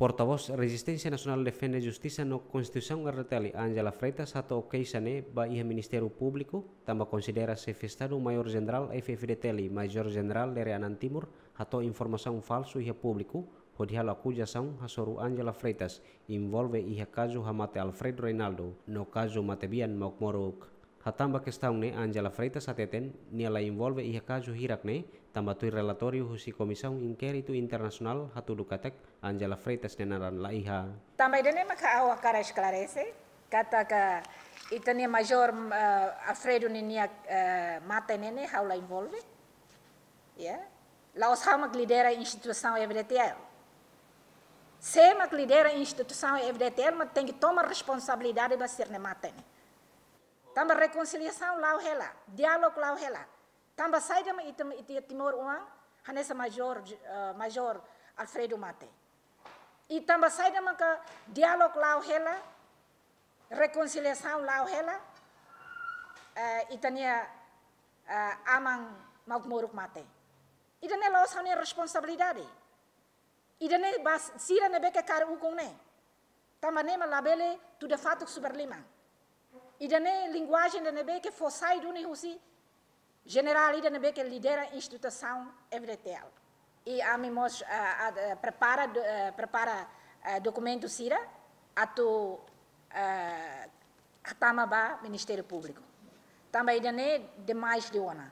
Portavoz Resistencia Nacional Defende Justiça no Constituição RTL, Angela Freitas, atau Keisane, iha Ministério Público, tamba considera-se festado o Maior General FFDTL, Major General de Reanan Timur, ato informação falso iha público, hodihala acusação hasoru Angela Freitas, envolve iha caso mate Alfredo Reinaldo, no caso Matebian Mokmoruk. Hatamba que ne Angela Freitas ateten ni la involve kaju hirak ne tamba tu relatorio husi komisau inquérito internasional hatu dukatek Angela Freitas nenaran la iha. Tamba idene maka au kara esklarese kata ka itania major uh, Alfredo ninia uh, eh, mate ne ne haula involve. ya Yeah. la Laos hamak lidera instituição evdetel Se mak lidera instituição evdetel mas tem que tomar responsabilidade para ser ne mate ne. Tambah rekonsiliasi lau hela, dialog lau hela. Tambah saya dengan itu itu timor uang, hanesa major uh, major Alfredo Mate. E tambah saya dama dialog dialog lau hela, rekonsiliasi lau hela, uh, eh, itu nia uh, eh, amang magmuruk mate. Idane lo sa ne responsabilidade. Idane bas sih dan beke karu ukong ne. Tambah ne malabele tu de fatuk super limang. e dane linguagem da nebe que for sair do nehusi general e da nebe que lidera a instituição evretel e a mimos prepara eh, prepara eh, documento cira ato eh, atama ba Ministério Público também dane demais leona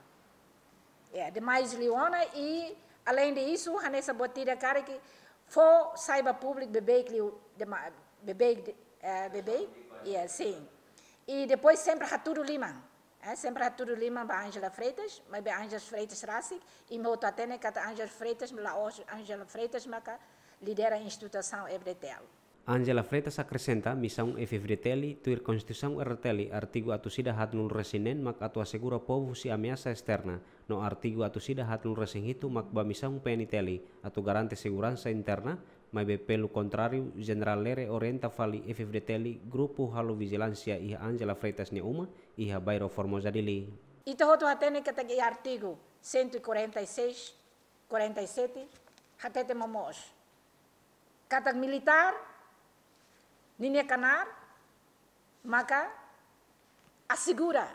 é demais leona e além disso nessa Botida cara que for saiba público bebê que bebê bebê yeah, sim e depois sempre Raturo Lima. É, sempre Raturo Lima, para Ângela Freitas, mas para Ângela Freitas Rassig, e meu tatene né, que Ângela é Freitas, lá Ângela Freitas, mas lidera a instituição Evretel. Angela Freitas acrescenta missão é tu tuir constituição erreteli é artigo atusida hatnul resinen mak atu assegura povo si ameaça externa no artigo atusida hatnul resin hitu mak ba missão peniteli atu garante segurança interna mas pelo contrário, General Lere orienta fali FFDTLI grupo halu vigilância e Angela Freitas Neuma e a Bairro Formosa dele. E to hoto hatene katagi artigo 146, 47, hatete momos. Catag militar, nine canar, maka assegura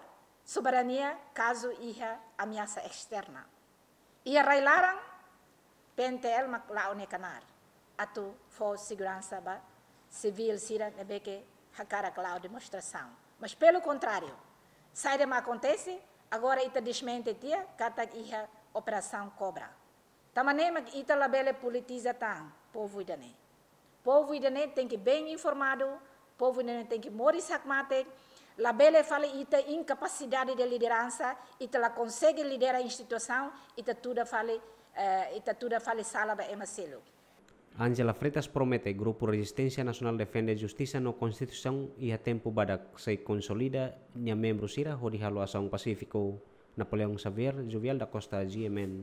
soberania caso iha ameaça externa. Ia railaran pentel mak laone canar atu for segurança civil sira que hakara clau demonstração. Mas pelo contrário, sai de acontece, agora ita desmente tia kata iha operação cobra. Tamanema ita labele politiza tan povo idane. Povo idane tem que bem informado, povo idane tem que morisak la labele fala ita incapacidade de liderança, ita la consegue liderar a instituição, ita tudo fala uh, eh, ita tudo fale sala ba Angela Freitas promete Grupo Resistência Nacional defende justiça no constituição e a tempo para se consolida ña membro sira hori haluasong Pacífico. Napoleão Xavier, Jovial da Costa, GMN.